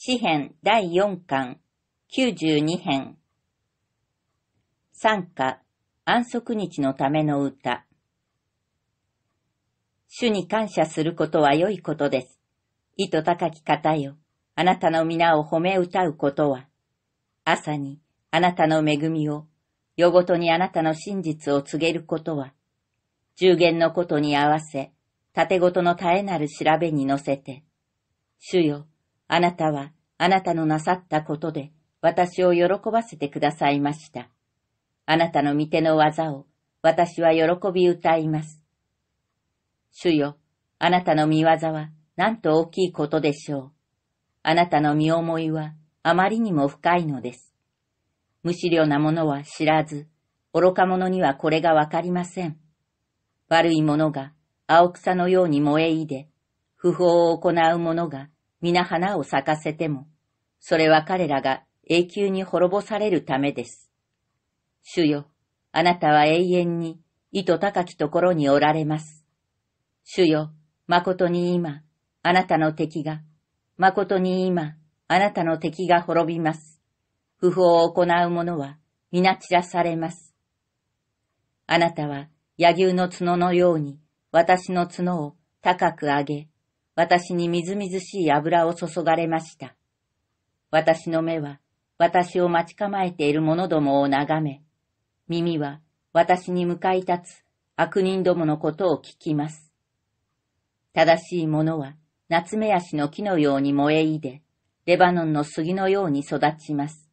詩編第四巻、九十二編。参加、安息日のための歌。主に感謝することは良いことです。意図高き方よ。あなたの皆を褒め歌うことは、朝にあなたの恵みを、夜ごとにあなたの真実を告げることは、従言のことに合わせ、縦ごとの絶えなる調べに乗せて、主よ、あなたはあなたのなさったことで私を喜ばせてくださいました。あなたの御手の技を私は喜び歌います。主よ、あなたの見業はなんと大きいことでしょう。あなたの見思いはあまりにも深いのです。無資料なものは知らず、愚か者にはこれがわかりません。悪い者が青草のように燃えいで、不法を行う者が皆花を咲かせても、それは彼らが永久に滅ぼされるためです。主よ、あなたは永遠に意図高きところにおられます。主よ、誠に今、あなたの敵が、誠に今、あなたの敵が滅びます。不法を行う者は、皆散らされます。あなたは、野牛の角のように、私の角を高く上げ、私にみずみずしい油を注がれました。私の目は、私を待ち構えている者どもを眺め、耳は、私に向かい立つ悪人どものことを聞きます。正しい者は、夏目足の木のように燃えいで、レバノンの杉のように育ちます。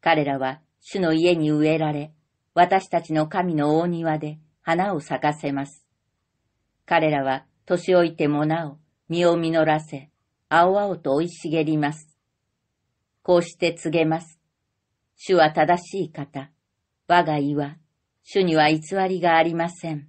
彼らは、主の家に植えられ、私たちの神の大庭で花を咲かせます。彼らは年老いてもなお、身を実らせ、青々と生い茂ります。こうして告げます。主は正しい方。我が意は、主には偽りがありません。